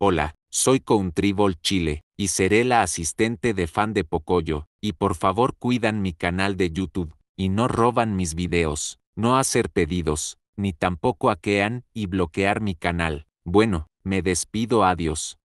Hola, soy Ball Chile, y seré la asistente de fan de Pocoyo, y por favor cuidan mi canal de YouTube, y no roban mis videos, no hacer pedidos, ni tampoco hackean y bloquear mi canal. Bueno, me despido adiós.